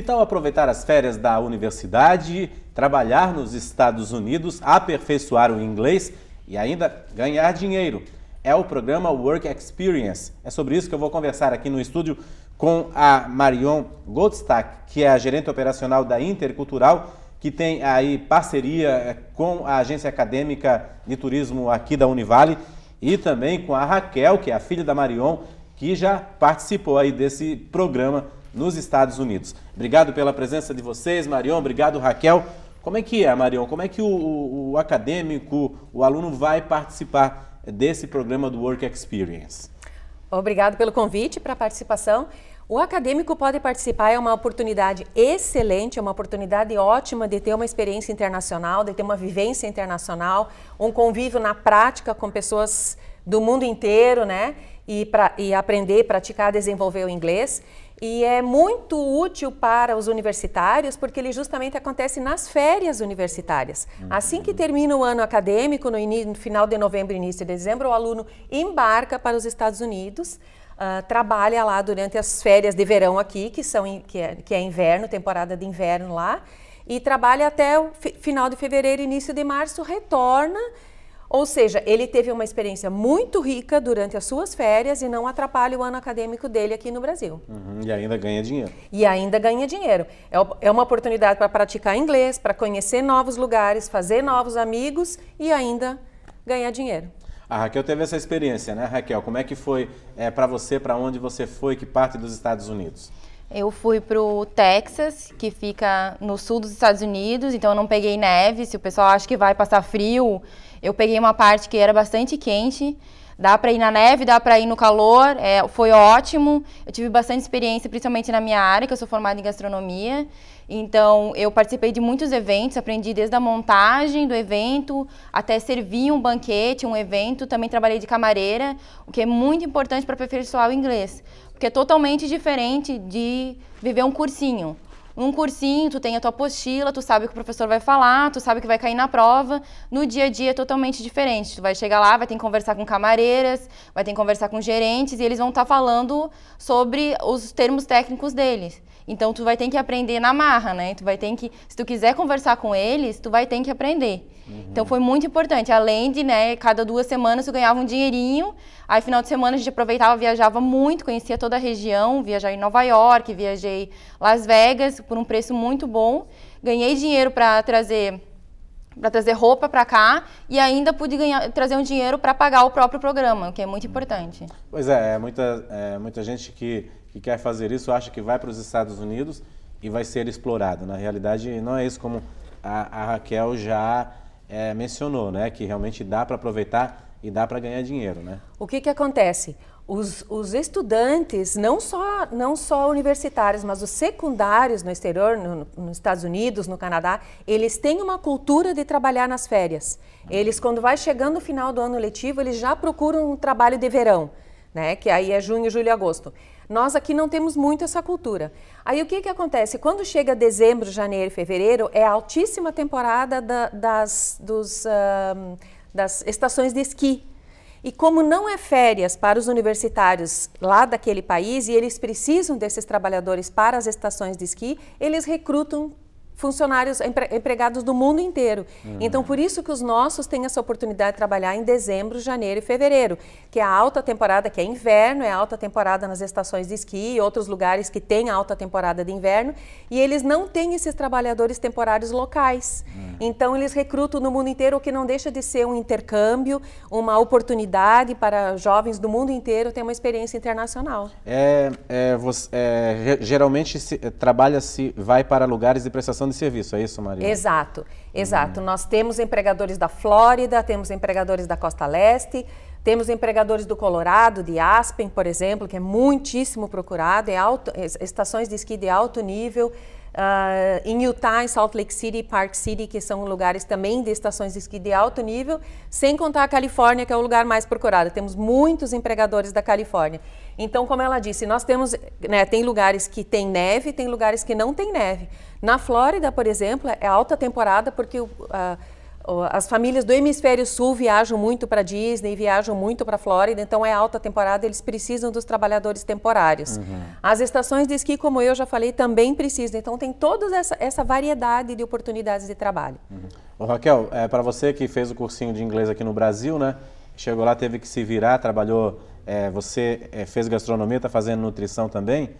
Que tal aproveitar as férias da universidade, trabalhar nos Estados Unidos, aperfeiçoar o inglês e ainda ganhar dinheiro? É o programa Work Experience. É sobre isso que eu vou conversar aqui no estúdio com a Marion Goldstack, que é a gerente operacional da Intercultural, que tem aí parceria eh, com a agência acadêmica de turismo aqui da Univale e também com a Raquel, que é a filha da Marion, que já participou aí desse programa nos Estados Unidos. Obrigado pela presença de vocês, Marion. Obrigado, Raquel. Como é que é, Marion? Como é que o, o, acadêmico, o aluno vai participar desse programa do Work Experience? Obrigado pelo convite para a participação. O acadêmico pode participar, é uma oportunidade excelente, é uma oportunidade ótima de ter uma experiência internacional, de ter uma vivência internacional, um convívio na prática com pessoas do mundo inteiro, né? E, pra, e aprender, praticar, desenvolver o inglês. E é muito útil para os universitários, porque ele justamente acontece nas férias universitárias. Assim que termina o ano acadêmico, no, no final de novembro, início de dezembro, o aluno embarca para os Estados Unidos, Uh, trabalha lá durante as férias de verão aqui, que, são, in, que, é, que é inverno, temporada de inverno lá, e trabalha até o final de fevereiro, início de março, retorna ou seja, ele teve uma experiência muito rica durante as suas férias e não atrapalha o ano acadêmico dele aqui no Brasil. Uhum, e ainda ganha dinheiro. E ainda ganha dinheiro. É, é uma oportunidade para praticar inglês, para conhecer novos lugares, fazer novos amigos e ainda ganhar dinheiro. A Raquel teve essa experiência, né, Raquel? Como é que foi é, para você, para onde você foi, que parte dos Estados Unidos? Eu fui para o Texas, que fica no sul dos Estados Unidos, então eu não peguei neve. Se o pessoal acha que vai passar frio eu peguei uma parte que era bastante quente, dá para ir na neve, dá para ir no calor, é, foi ótimo. Eu tive bastante experiência, principalmente na minha área, que eu sou formada em gastronomia. Então, eu participei de muitos eventos, aprendi desde a montagem do evento até servir um banquete, um evento. Também trabalhei de camareira, o que é muito importante para aperfeiçoar o inglês, porque é totalmente diferente de viver um cursinho. Num cursinho, tu tem a tua apostila, tu sabe o que o professor vai falar, tu sabe o que vai cair na prova. No dia a dia é totalmente diferente. Tu vai chegar lá, vai ter que conversar com camareiras, vai ter que conversar com gerentes e eles vão estar tá falando sobre os termos técnicos deles. Então tu vai ter que aprender na marra, né? Tu vai ter que, se tu quiser conversar com eles, tu vai ter que aprender. Uhum. Então foi muito importante. Além de, né, cada duas semanas eu ganhava um dinheirinho. Aí final de semana a gente aproveitava, viajava muito, conhecia toda a região, viajei em Nova York, viajei Las Vegas por um preço muito bom. Ganhei dinheiro para trazer para trazer roupa para cá e ainda pude ganhar, trazer um dinheiro para pagar o próprio programa, o que é muito uhum. importante. Pois é, é muita, é, muita gente que que quer fazer isso acha que vai para os Estados Unidos e vai ser explorado. Na realidade, não é isso como a, a Raquel já é, mencionou, né? Que realmente dá para aproveitar e dá para ganhar dinheiro, né? O que, que acontece? Os, os, estudantes, não só, não só universitários, mas os secundários no exterior, no, nos Estados Unidos, no Canadá, eles têm uma cultura de trabalhar nas férias. Eles, quando vai chegando o final do ano letivo, eles já procuram um trabalho de verão, né? que aí é junho, julho e agosto. Nós aqui não temos muito essa cultura. Aí o que, que acontece? Quando chega dezembro, janeiro e fevereiro, é a altíssima temporada da, das, dos, uh, das estações de esqui. E como não é férias para os universitários lá daquele país e eles precisam desses trabalhadores para as estações de esqui, eles recrutam funcionários, empre, empregados do mundo inteiro. Uhum. Então, por isso que os nossos têm essa oportunidade de trabalhar em dezembro, janeiro e fevereiro, que é a alta temporada, que é inverno, é alta temporada nas estações de esqui e outros lugares que têm alta temporada de inverno, e eles não têm esses trabalhadores temporários locais. Uhum. Então, eles recrutam no mundo inteiro, o que não deixa de ser um intercâmbio, uma oportunidade para jovens do mundo inteiro ter uma experiência internacional. É, é, você, é geralmente eh, trabalha-se, vai para lugares de prestação serviço, é isso, Maria? Exato, exato. Hum. Nós temos empregadores da Flórida, temos empregadores da Costa Leste, temos empregadores do Colorado, de Aspen, por exemplo, que é muitíssimo procurado, é alto, é, estações de esqui de alto nível, Uh, em Utah, em Salt Lake City e Park City, que são lugares também de estações de esqui de alto nível, sem contar a Califórnia, que é o lugar mais procurado. Temos muitos empregadores da Califórnia. Então, como ela disse, nós temos, né, tem lugares que tem neve, tem lugares que não tem neve. Na Flórida, por exemplo, é alta temporada porque o uh, as famílias do hemisfério sul viajam muito para Disney, viajam muito para a Flórida, então é alta temporada, eles precisam dos trabalhadores temporários. Uhum. As estações de esqui, como eu já falei, também precisam. Então tem toda essa, essa variedade de oportunidades de trabalho. Uhum. Ô, Raquel, é, para você que fez o cursinho de inglês aqui no Brasil, né? Chegou lá, teve que se virar, trabalhou. É, você é, fez gastronomia, está fazendo nutrição também.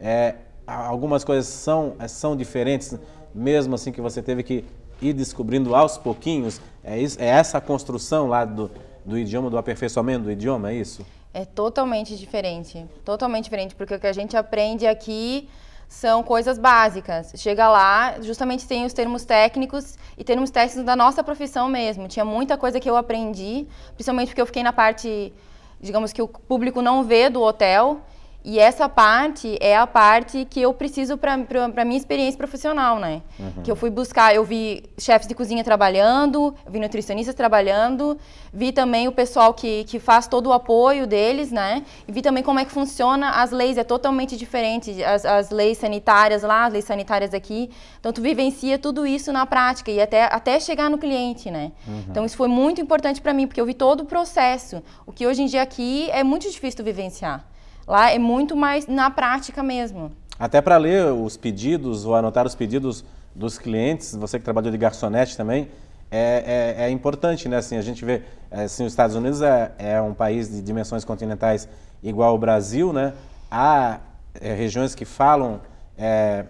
É, algumas coisas são, é, são diferentes, mesmo assim que você teve que ir descobrindo aos pouquinhos? É, isso, é essa a construção lá do, do idioma, do aperfeiçoamento do idioma, é isso? É totalmente diferente. Totalmente diferente, porque o que a gente aprende aqui são coisas básicas. Chega lá, justamente tem os termos técnicos e termos técnicos da nossa profissão mesmo. Tinha muita coisa que eu aprendi, principalmente porque eu fiquei na parte, digamos que o público não vê do hotel. E essa parte é a parte que eu preciso para minha experiência profissional, né? Uhum. Que eu fui buscar, eu vi chefes de cozinha trabalhando, vi nutricionistas trabalhando, vi também o pessoal que, que faz todo o apoio deles, né? E vi também como é que funciona as leis, é totalmente diferente, as, as leis sanitárias lá, as leis sanitárias aqui. Então, tu vivencia tudo isso na prática e até, até chegar no cliente, né? Uhum. Então, isso foi muito importante para mim, porque eu vi todo o processo, o que hoje em dia aqui é muito difícil vivenciar. Lá é muito mais na prática mesmo. Até para ler os pedidos ou anotar os pedidos dos clientes, você que trabalhou de garçonete também, é, é, é, importante, né? Assim, a gente vê, é, assim, os Estados Unidos é, é um país de dimensões continentais igual ao Brasil, né? Há é, regiões que falam, é,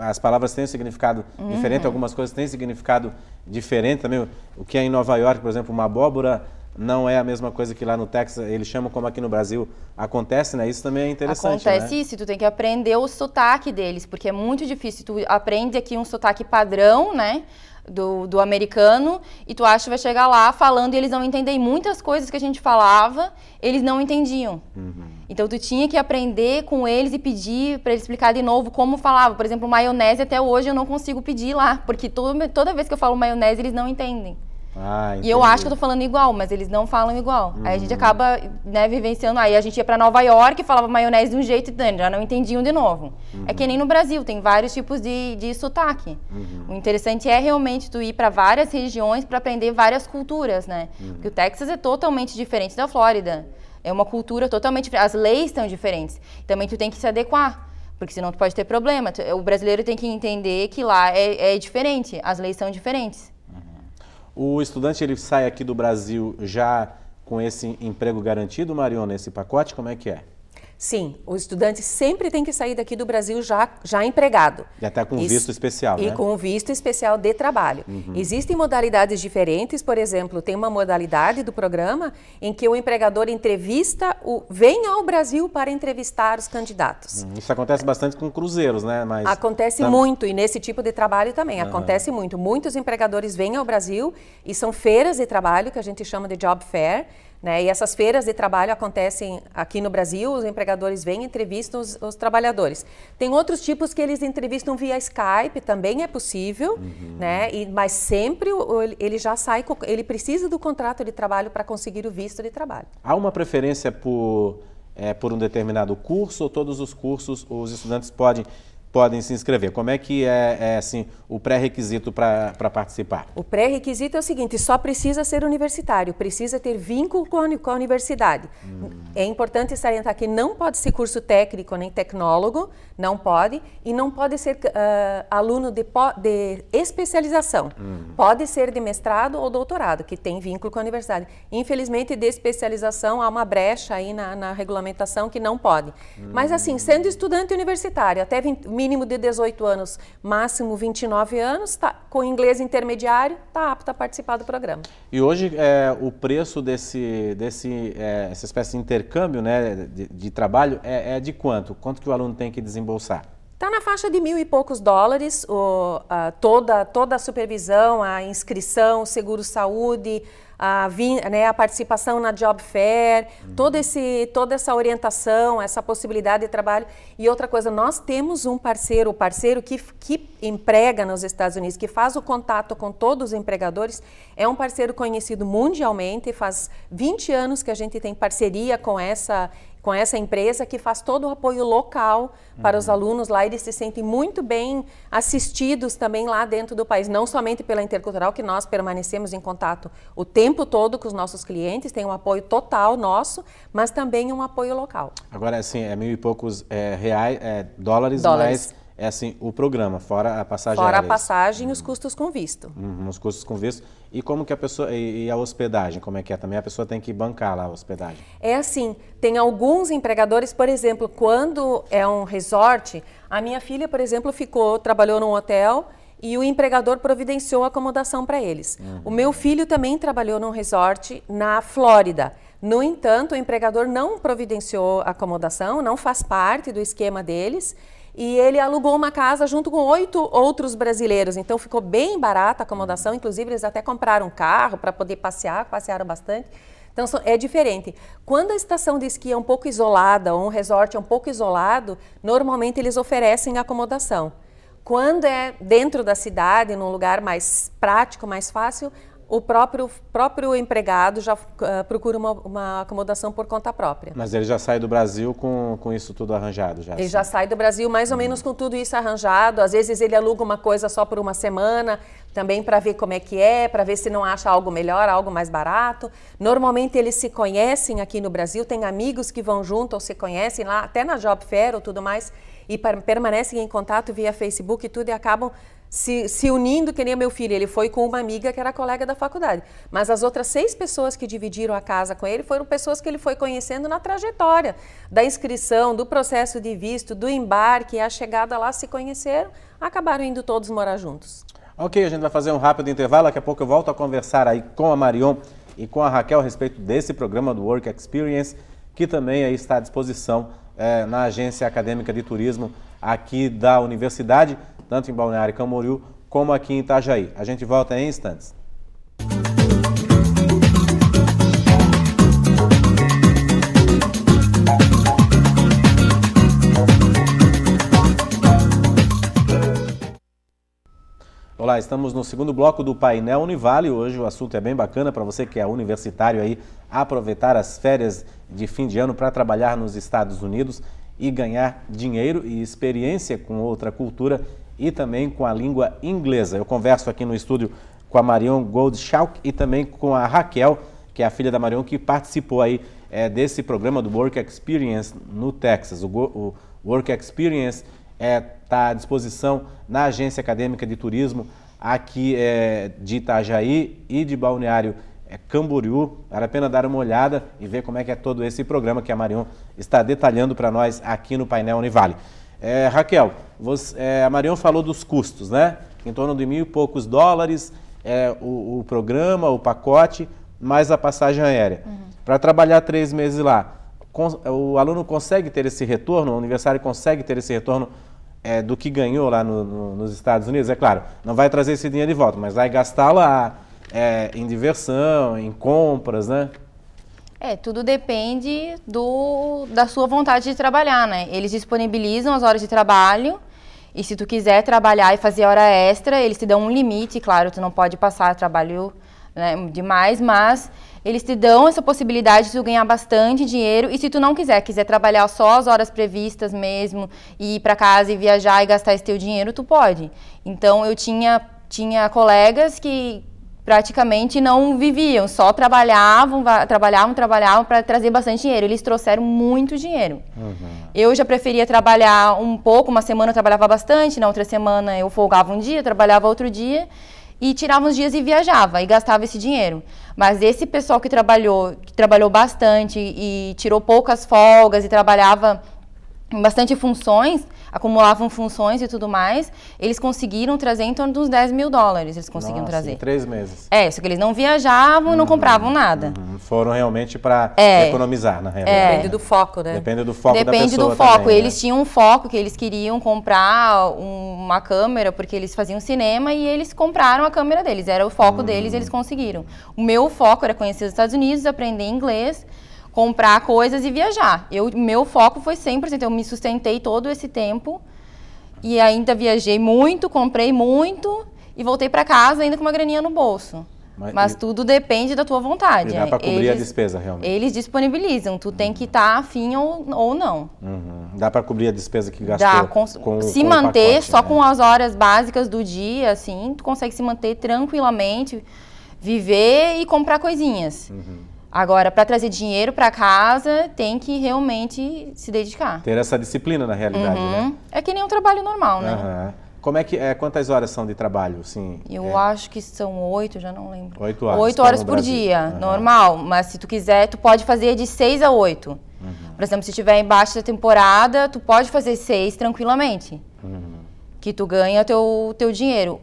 as palavras têm um significado uhum. diferente, algumas coisas têm significado diferente também. O que é em Nova York, por exemplo, uma abóbora não é a mesma coisa que lá no Texas, eles chamam como aqui no Brasil acontece, né? Isso também é interessante. Né? Acontece né? isso, e tu tem que aprender o sotaque deles, porque é muito difícil. Tu aprende aqui um sotaque padrão, né? Do, do americano, e tu acha que vai chegar lá falando e eles não entendem muitas coisas que a gente falava, eles não entendiam. Uhum. Então tu tinha que aprender com eles e pedir para eles explicar de novo como falava. Por exemplo, maionese até hoje eu não consigo pedir lá, porque toda vez que eu falo maionese eles não entendem. Ah, e eu acho que eu tô falando igual, mas eles não falam igual. Uhum. Aí a gente hum. acaba, né, vivenciando. Aí a gente ia para Nova York, e falava maionese de um jeito e dane, já não entendiam de novo. Uhum. É que uhum. nem no Brasil, tem vários tipos de, de sotaque. Uhum. O interessante é realmente tu ir para várias regiões para aprender várias culturas, né? Uhum. Porque o Texas é totalmente diferente da Flórida. É uma cultura totalmente diferente. As leis são diferentes. Também tu tem que se adequar porque senão tu pode ter problema. O brasileiro tem que entender que lá é, é diferente, as leis são diferentes. O estudante ele sai aqui do Brasil já com esse emprego garantido, Mariona, esse pacote, como é que é? Sim, o estudante sempre tem que sair daqui do Brasil já, já empregado. E até com visto especial, né? E com visto especial de trabalho. Uhum. Existem modalidades diferentes, por exemplo, tem uma modalidade do programa em que o empregador entrevista, o, vem ao Brasil para entrevistar os candidatos. Uhum. Isso acontece bastante com cruzeiros, né? Mas acontece tam... muito, e nesse tipo de trabalho também, uhum. acontece muito. Muitos empregadores vêm ao Brasil e são feiras de trabalho, que a gente chama de job fair, né? E essas feiras de trabalho acontecem aqui no Brasil, os empregadores vêm e entrevistam os, os trabalhadores. Tem outros tipos que eles entrevistam via Skype, também é possível, uhum. né? E, mas sempre ele já sai, ele precisa do contrato de trabalho para conseguir o visto de trabalho. Há uma preferência por, é, por um determinado curso ou todos os cursos os estudantes podem podem se inscrever? Como é que é, é assim, o pré-requisito para participar? O pré-requisito é o seguinte, só precisa ser universitário, precisa ter vínculo com a, com a universidade. Hum. É importante salientar que não pode ser curso técnico nem tecnólogo, não pode, e não pode ser uh, aluno de, de especialização. Hum. Pode ser de mestrado ou doutorado, que tem vínculo com a universidade. Infelizmente, de especialização, há uma brecha aí na, na regulamentação que não pode. Hum. Mas assim, sendo estudante universitário, até 20 mínimo de 18 anos, máximo 29 anos, tá, com inglês intermediário, está apto a participar do programa. E hoje é, o preço desse, desse é, essa espécie de intercâmbio né, de, de trabalho é, é de quanto? Quanto que o aluno tem que desembolsar? Está na faixa de mil e poucos dólares, o, a, toda, toda a supervisão, a inscrição, seguro-saúde, a, né, a participação na Job Fair, uhum. todo esse, toda essa orientação, essa possibilidade de trabalho. E outra coisa, nós temos um parceiro, o parceiro que, que emprega nos Estados Unidos, que faz o contato com todos os empregadores, é um parceiro conhecido mundialmente, faz 20 anos que a gente tem parceria com essa com essa empresa que faz todo o apoio local para uhum. os alunos lá. Eles se sentem muito bem assistidos também lá dentro do país, não somente pela Intercultural, que nós permanecemos em contato o tempo todo com os nossos clientes, tem um apoio total nosso, mas também um apoio local. Agora, assim, é mil e poucos é, reais, é, dólares, dólares, mas é assim, o programa, fora a passagem. Fora a é passagem e os custos com visto. Uhum, os custos com visto. E como que a pessoa e a hospedagem, como é que é também? A pessoa tem que bancar lá a hospedagem? É assim, tem alguns empregadores, por exemplo, quando é um resort, a minha filha, por exemplo, ficou, trabalhou num hotel e o empregador providenciou acomodação para eles. Uhum. O meu filho também trabalhou num resort na Flórida. No entanto, o empregador não providenciou acomodação, não faz parte do esquema deles e ele alugou uma casa junto com oito outros brasileiros. Então ficou bem barata a acomodação, inclusive eles até compraram um carro para poder passear, passearam bastante. Então é diferente. Quando a estação de esqui é um pouco isolada, ou um resort é um pouco isolado, normalmente eles oferecem acomodação. Quando é dentro da cidade, num lugar mais prático, mais fácil, o próprio, próprio empregado já uh, procura uma, uma, acomodação por conta própria. Mas ele já sai do Brasil com, com isso tudo arranjado? Já, ele assim. já sai do Brasil mais ou uhum. menos com tudo isso arranjado. Às vezes ele aluga uma coisa só por uma semana, também para ver como é que é, para ver se não acha algo melhor, algo mais barato. Normalmente eles se conhecem aqui no Brasil, tem amigos que vão junto ou se conhecem lá, até na Job Fair ou tudo mais, e permanecem em contato via Facebook e tudo, e acabam se, se unindo, que nem meu filho, ele foi com uma amiga que era colega da faculdade. Mas as outras seis pessoas que dividiram a casa com ele foram pessoas que ele foi conhecendo na trajetória da inscrição, do processo de visto, do embarque, a chegada lá, se conheceram, acabaram indo todos morar juntos. Ok, a gente vai fazer um rápido intervalo, daqui a pouco eu volto a conversar aí com a Marion e com a Raquel a respeito desse programa do Work Experience, que também aí está à disposição é, na Agência Acadêmica de Turismo aqui da Universidade tanto em Balneário Camboriú como aqui em Itajaí. A gente volta em instantes. Olá, estamos no segundo bloco do painel Univale. Hoje o assunto é bem bacana para você que é universitário aí aproveitar as férias de fim de ano para trabalhar nos Estados Unidos e ganhar dinheiro e experiência com outra cultura e também com a língua inglesa. Eu converso aqui no estúdio com a Marion Goldschalk e também com a Raquel, que é a filha da Marion, que participou aí é, desse programa do Work Experience no Texas. O, o Work Experience está é, tá à disposição na Agência Acadêmica de Turismo aqui é, de Itajaí e de Balneário é, Camboriú. Vale a pena dar uma olhada e ver como é que é todo esse programa que a Marion está detalhando para nós aqui no painel Univale. É, Raquel, você, é, a Marion falou dos custos, né? Em torno de mil e poucos dólares é, o, o, programa, o pacote, mais a passagem aérea. Uhum. Para trabalhar três meses lá, o aluno consegue ter esse retorno, o aniversário consegue ter esse retorno é, do que ganhou lá no, no, nos Estados Unidos? É claro, não vai trazer esse dinheiro de volta, mas vai gastar lá é, em diversão, em compras, né? É, tudo depende do, da sua vontade de trabalhar, né? Eles disponibilizam as horas de trabalho e se tu quiser trabalhar e fazer hora extra, eles te dão um limite, claro, tu não pode passar trabalho né, demais, mas eles te dão essa possibilidade de tu ganhar bastante dinheiro e se tu não quiser, quiser trabalhar só as horas previstas mesmo, e ir para casa e viajar e gastar esse teu dinheiro, tu pode. Então eu tinha, tinha colegas que praticamente não viviam, só trabalhavam, trabalhavam, trabalhavam para trazer bastante dinheiro. Eles trouxeram muito dinheiro. Uhum. Eu já preferia trabalhar um pouco, uma semana eu trabalhava bastante, na outra semana eu folgava um dia, trabalhava outro dia e tirava uns dias e viajava e gastava esse dinheiro. Mas esse pessoal que trabalhou, que trabalhou bastante e tirou poucas folgas e trabalhava bastante funções, acumulavam funções e tudo mais, eles conseguiram trazer em torno dos 10 mil dólares, eles conseguiam Nossa, trazer. em três meses. É, só que eles não viajavam, uhum, não compravam uhum. nada. Uhum, foram realmente para é, economizar, na realidade. É. Depende do foco, né? Depende do foco Depende da pessoa do foco. Também, né? eles né? tinham um foco que eles queriam comprar uma câmera, porque eles faziam cinema e eles compraram a câmera deles, era o foco uhum. deles eles conseguiram. O meu foco era conhecer os Estados Unidos, aprender inglês, comprar coisas e viajar. Eu, meu foco foi 100%, eu me sustentei todo esse tempo e ainda viajei muito, comprei muito e voltei para casa ainda com uma graninha no bolso. Mas, Mas e... tudo depende da tua vontade. E não é para cobrir eles, a despesa, realmente. Eles disponibilizam, tu uhum. tem que estar tá afim ou, ou não. Uhum. Dá para cobrir a despesa que gastou Dá, com, com, Se com manter pacote, só né? com as horas básicas do dia, assim, tu consegue se manter tranquilamente, viver e comprar coisinhas. Uhum. Agora, para trazer dinheiro para casa, tem que realmente se dedicar. Ter essa disciplina na realidade, né? uhum. né? É que nem um trabalho normal, né? Uhum. Como é que é, quantas horas são de trabalho, sim? Eu é. acho que são oito, já não lembro. Oito horas. Oito tá horas por Brasil. dia, uhum. normal. Mas se tu quiser, tu pode fazer de seis a oito. Uhum. Por exemplo, se tiver em baixa temporada, tu pode fazer seis tranquilamente. Uhum. Que tu ganha teu teu dinheiro.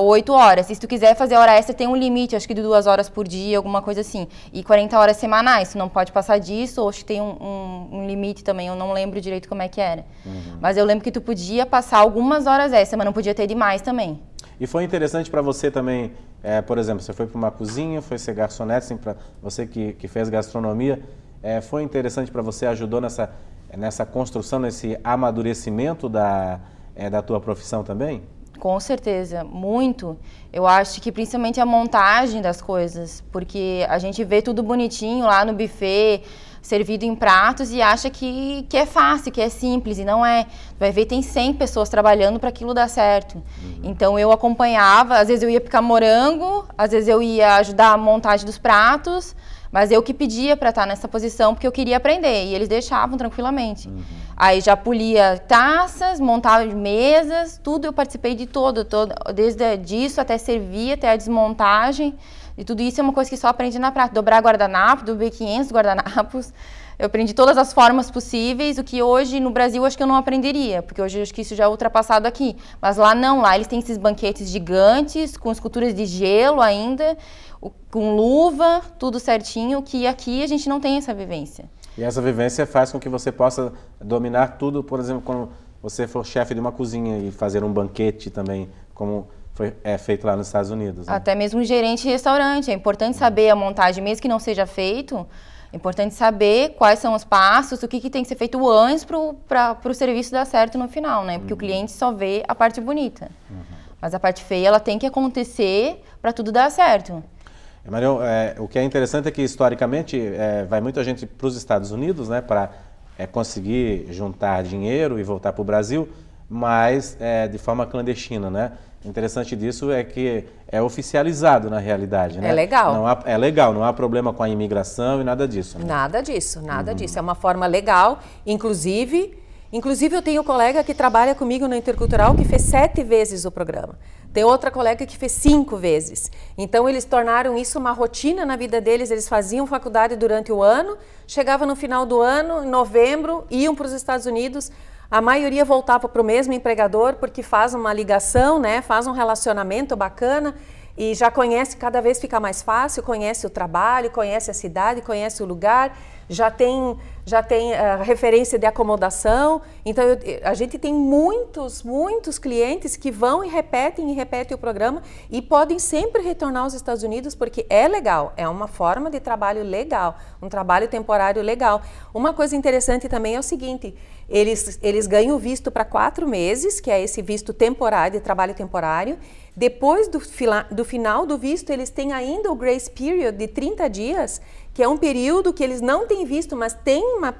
8 horas. E se tu quiser fazer hora extra, tem um limite, acho que de duas horas por dia, alguma coisa assim. E 40 horas semanais, tu não pode passar disso, ou acho que tem um, um, um, limite também, eu não lembro direito como é que era. Uhum. Mas eu lembro que tu podia passar algumas horas extra, mas não podia ter demais também. E foi interessante para você também, é, por exemplo, você foi para uma cozinha, foi ser garçonete, assim, para você que, que fez gastronomia, é, foi interessante para você, ajudou nessa, nessa construção, nesse amadurecimento da, é, da tua profissão também? com certeza, muito. Eu acho que principalmente a montagem das coisas, porque a gente vê tudo bonitinho lá no buffet, servido em pratos e acha que, que é fácil, que é simples, e não é. Vai ver, tem 100 pessoas trabalhando para aquilo dar certo. Uhum. Então eu acompanhava, às vezes eu ia picar morango, às vezes eu ia ajudar a montagem dos pratos, mas eu que pedia para estar tá nessa posição porque eu queria aprender e eles deixavam tranquilamente. Uhum. Aí já polia taças, montava mesas, tudo eu participei de todo, todo desde disso até servir, até a desmontagem. E tudo isso é uma coisa que só aprendi na prática. Dobrar guardanapo, dobrar 500 guardanapos. Eu aprendi todas as formas possíveis, o que hoje no Brasil acho que eu não aprenderia, porque hoje acho que isso já é ultrapassado aqui. Mas lá não, lá eles têm esses banquetes gigantes, com esculturas de gelo ainda, com luva, tudo certinho, que aqui a gente não tem essa vivência. E essa vivência faz com que você possa dominar tudo, por exemplo, quando você for chefe de uma cozinha e fazer um banquete também, como foi, é feito lá nos Estados Unidos. Né? Até mesmo um gerente de restaurante. É importante saber a montagem, mesmo que não seja feito, é importante saber quais são os passos, o que, que tem que ser feito antes para o serviço dar certo no final, né? Porque uhum. o cliente só vê a parte bonita. Uhum. Mas a parte feia, ela tem que acontecer para tudo dar certo. É, Marião, é, o que é interessante é que, historicamente, é, vai muita gente para os Estados Unidos, né? Para é, conseguir juntar dinheiro e voltar para o Brasil, mas é, de forma clandestina, né? O interessante disso é que é oficializado na realidade, é né? É legal. Há, é legal, não há problema com a imigração e nada disso. Né? Nada disso, nada uhum. disso. É uma forma legal, inclusive. Inclusive, eu tenho um colega que trabalha comigo no Intercultural que fez sete vezes o programa. Tem outra colega que fez cinco vezes. Então, eles tornaram isso uma rotina na vida deles. Eles faziam faculdade durante o ano, chegava no final do ano, em novembro, iam para os Estados Unidos a maioria voltava para o mesmo empregador porque faz uma ligação, né? Faz um relacionamento bacana e já conhece, cada vez fica mais fácil, conhece o trabalho, conhece a cidade, conhece o lugar, já tem, já tem uh, referência de acomodação. Então, eu, eh, a gente tem muitos, muitos clientes que vão e repetem e repetem o programa e podem sempre retornar aos Estados Unidos porque é legal, é uma forma de trabalho legal, um trabalho temporário legal. Uma coisa interessante também é o seguinte, eles, eles ganham visto para quatro meses, que é esse visto temporário, de trabalho temporário. Depois do, do final do visto, eles têm ainda o grace period de 30 dias, que é um período que eles não têm visto, mas têm uma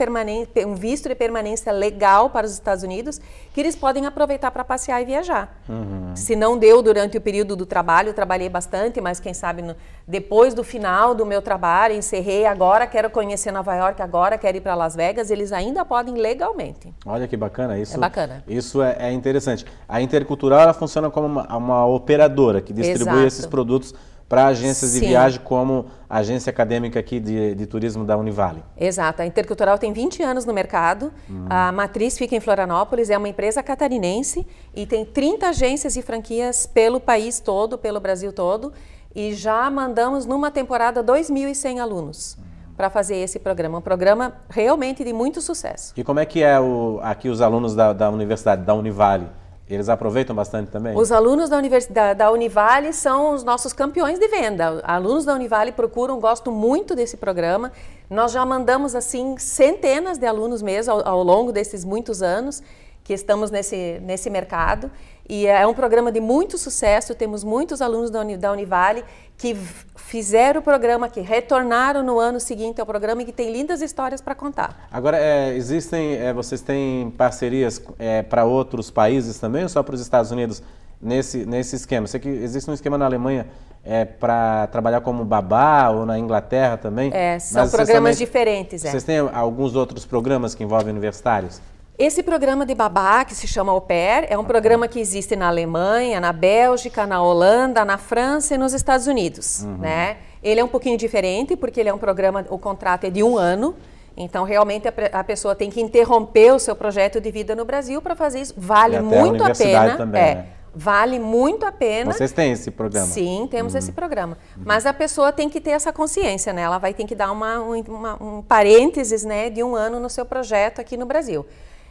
um visto de permanência legal para os Estados Unidos, que eles podem aproveitar para passear e viajar. Uhum. Se não deu durante o período do trabalho, eu trabalhei bastante, mas quem sabe no, depois do final do meu trabalho, encerrei agora, quero conhecer Nova York, agora quero ir para Las Vegas, eles ainda podem legalmente. Olha que bacana isso. É bacana. Isso é, é interessante. A Intercultural ela funciona como uma, uma operadora que distribui Exato. esses produtos para agências Sim. de viagem como a agência acadêmica aqui de, de, turismo da Univale. Exato. A Intercultural tem 20 anos no mercado. Uhum. A hum. matriz fica em Florianópolis, é uma empresa catarinense e tem 30 agências e franquias pelo país todo, pelo Brasil todo. E já mandamos numa temporada 2.100 alunos uhum. para fazer esse programa. Um programa realmente de muito sucesso. E como é que é o, aqui os alunos da, da universidade, da Univale? Eles aproveitam bastante também? Os alunos da, universidade, da Univale são os nossos campeões de venda. Alunos da Univale procuram, gostam muito desse programa. Nós já mandamos, assim, centenas de alunos mesmo ao, ao longo desses muitos anos que estamos nesse, nesse mercado. E é um programa de muito sucesso, temos muitos alunos da, Uni, da Univale que fizeram o programa, que retornaram no ano seguinte ao programa e que tem lindas histórias para contar. Agora, é, existem, é, vocês têm parcerias é, para outros países também ou só para os Estados Unidos nesse, nesse esquema? Sei que existe um esquema na Alemanha é, para trabalhar como babá ou na Inglaterra também. É, são programas também, diferentes. É. Vocês têm alguns outros programas que envolvem universitários? Esse programa de babá, que se chama Au Pair, é um programa que existe na Alemanha, na Bélgica, na Holanda, na França e nos Estados Unidos, uhum. né? Ele é um pouquinho diferente, porque ele é um programa, o contrato é de um ano, então, realmente, a, a, pessoa tem que interromper o seu projeto de vida no Brasil para fazer isso. Vale muito a, a pena. Também, é, né? Vale muito a pena. Vocês têm esse programa? Sim, temos uhum. esse programa. Uhum. Mas a pessoa tem que ter essa consciência, né? Ela vai ter que dar uma, uma, um parênteses né, de um ano no seu projeto aqui no Brasil.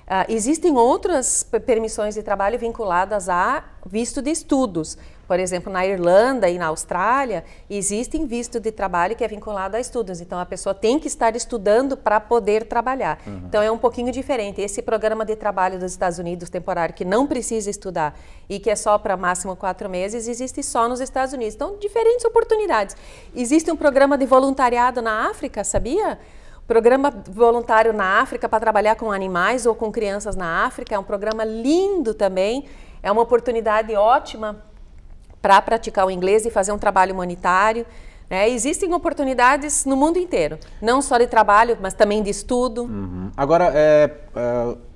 Uh, existem outras permissões de trabalho vinculadas a visto de estudos. Por exemplo, na Irlanda e na Austrália, existem visto de trabalho que é vinculado a estudos. Então, a pessoa tem que estar estudando para poder trabalhar. Uhum. Então, é um pouquinho diferente. Esse programa de trabalho dos Estados Unidos temporário, que não precisa estudar e que é só para máximo quatro meses, existe só nos Estados Unidos. Então, diferentes oportunidades. Existe um programa de voluntariado na África, sabia? Programa voluntário na África para trabalhar com animais ou com crianças na África. É um programa lindo também. É uma oportunidade ótima para praticar o inglês e fazer um trabalho humanitário. Né? Existem oportunidades no mundo inteiro, não só de trabalho, mas também de estudo. Uhum. Agora, é,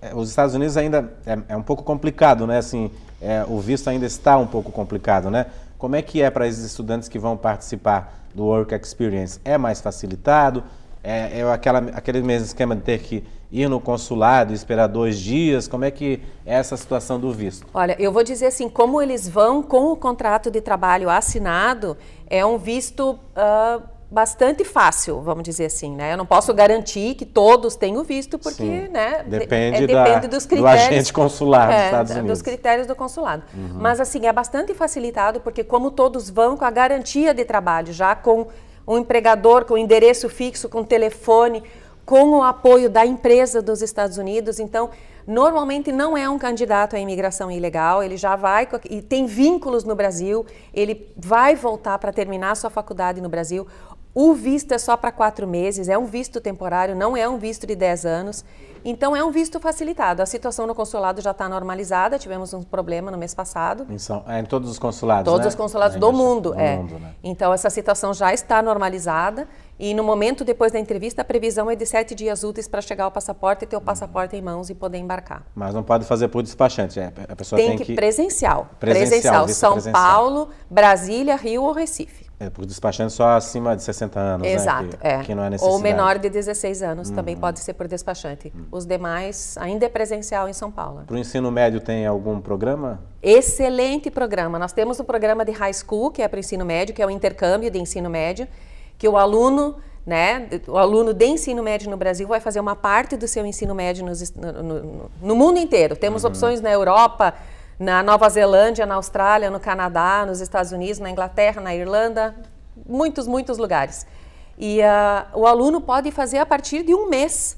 é, é os Estados Unidos ainda é, é um pouco complicado, né? Assim, é, o visto ainda está um pouco complicado, né? Como é que é para esses estudantes que vão participar do Work Experience? É mais facilitado? É, é aquela, aquele mesmo esquema de ter que ir no consulado, esperar dois dias? Como é que é essa situação do visto? Olha, eu vou dizer assim, como eles vão com o contrato de trabalho assinado, é um visto uh, bastante fácil, vamos dizer assim, né? Eu não posso garantir que todos tenham visto, porque, Sim, né? Depende, é, da, depende dos critérios. Do agente consular dos é, Estados Unidos. Dos critérios do consulado. Uhum. Mas, assim, é bastante facilitado, porque como todos vão com a garantia de trabalho, já com um empregador com endereço fixo, com telefone, com o apoio da empresa dos Estados Unidos. Então, normalmente não é um candidato à imigração ilegal, ele já vai e tem vínculos no Brasil, ele vai voltar para terminar sua faculdade no Brasil. O visto é só para quatro meses, é um visto temporário, não é um visto de dez anos. Então é um visto facilitado. A situação no consulado já está normalizada. Tivemos um problema no mês passado. Em, São, é, em todos os consulados. Todos né? os consulados do mundo. é. mundo né? Então essa situação já está normalizada. E no momento depois da entrevista, a previsão é de sete dias úteis para chegar o passaporte e ter o passaporte em mãos e poder embarcar. Mas não pode fazer por despachante, é. a pessoa tem, tem que... que... Presencial. Presencial, presencial. São presencial. Paulo, Brasília, Rio ou Recife. É, porque despachante só acima de 60 anos, né, Exato, né? que, é. que não é necessário. Ou menor de 16 anos também hum. pode ser por despachante. Hum. Os demais ainda é presencial em São Paulo. Para o ensino médio tem algum programa? Excelente programa. Nós temos o programa de high school, que é para o ensino médio, que é o intercâmbio de ensino médio, que o aluno, né, o aluno de ensino médio no Brasil vai fazer uma parte do seu ensino médio no, no, no, mundo inteiro. Temos uhum. opções na Europa, na Nova Zelândia, na Austrália, no Canadá, nos Estados Unidos, na Inglaterra, na Irlanda, muitos, muitos lugares. E uh, o aluno pode fazer a partir de um mês,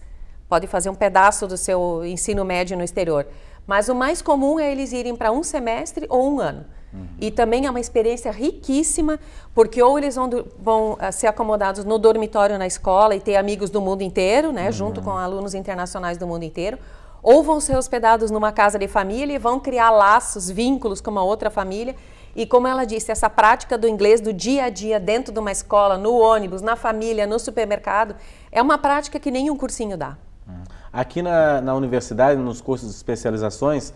pode fazer um pedaço do seu ensino médio no exterior. Mas o mais comum é eles irem para um semestre ou um ano. Uhum. E também é uma experiência riquíssima, porque ou eles vão, vão uh, ser acomodados no dormitório na escola e ter amigos do mundo inteiro, né, uhum. junto com alunos internacionais do mundo inteiro, ou vão ser hospedados numa casa de família e vão criar laços, vínculos com uma outra família. E como ela disse, essa prática do inglês do dia a dia, dentro de uma escola, no ônibus, na família, no supermercado, é uma prática que nenhum cursinho dá. Hum. Aqui na, na universidade, nos cursos de especializações,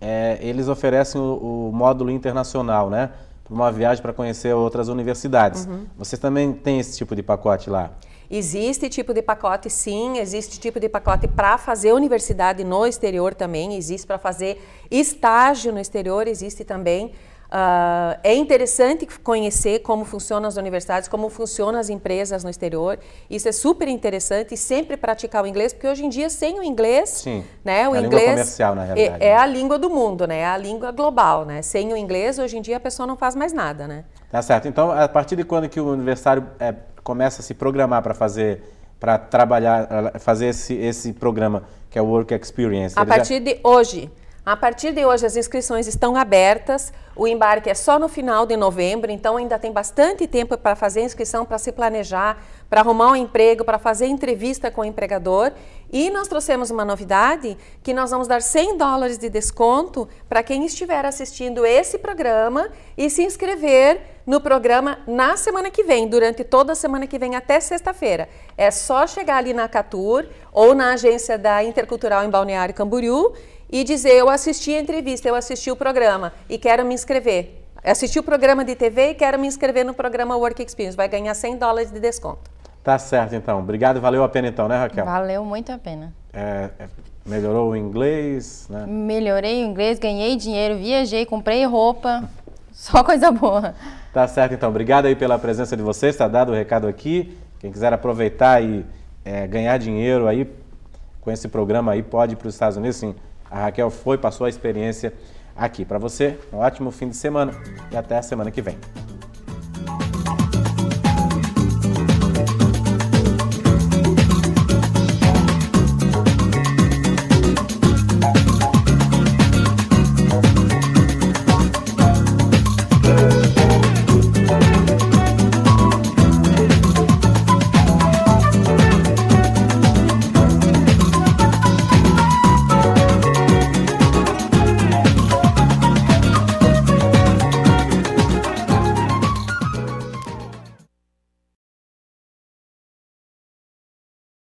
é, eles oferecem o, o, módulo internacional, né? uma viagem para conhecer outras universidades. Uhum. também tem esse tipo de pacote lá? Existe tipo de pacote, sim, existe tipo de pacote para fazer universidade no exterior também, existe para fazer estágio no exterior, existe também. Uh, é interessante conhecer como funcionam as universidades, como funcionam as empresas no exterior. Isso é super interessante e sempre praticar o inglês, porque hoje em dia sem o inglês, Sim, né, o é inglês comercial, na é, realidade, é, é a língua do mundo, né, é a língua global, né. Sem o inglês hoje em dia a pessoa não faz mais nada, né. Tá certo. Então a partir de quando que o universitário é, começa a se programar para fazer para trabalhar, fazer esse, esse programa que é o Work Experience. A partir já... de hoje. A partir de hoje, as inscrições estão abertas. O embarque é só no final de novembro, então ainda tem bastante tempo para fazer inscrição, para se planejar, para arrumar um emprego, para fazer entrevista com o empregador. E nós trouxemos uma novidade que nós vamos dar 100 dólares de desconto para quem estiver assistindo esse programa e se inscrever no programa na semana que vem, durante toda a semana que vem até sexta-feira. É só chegar ali na Catur ou na agência da Intercultural em Balneário Camboriú e dizer: Eu assisti a entrevista, eu assisti o programa e quero me inscrever. Assisti o programa de TV e quero me inscrever no programa Work Experience. Vai ganhar 100 dólares de desconto. Tá certo, então. Obrigado, valeu a pena, então, né, Raquel? Valeu muito a pena. É, é melhorou o inglês, né? Melhorei o inglês, ganhei dinheiro, viajei, comprei roupa. Só coisa boa. Tá certo, então. Obrigado aí pela presença de vocês. Está dado o recado aqui. Quem quiser aproveitar e é, ganhar dinheiro aí com esse programa aí, pode ir para os Estados Unidos, sim. A Raquel foi, passou a experiência aqui para você. Um ótimo fim de semana e até a semana que vem.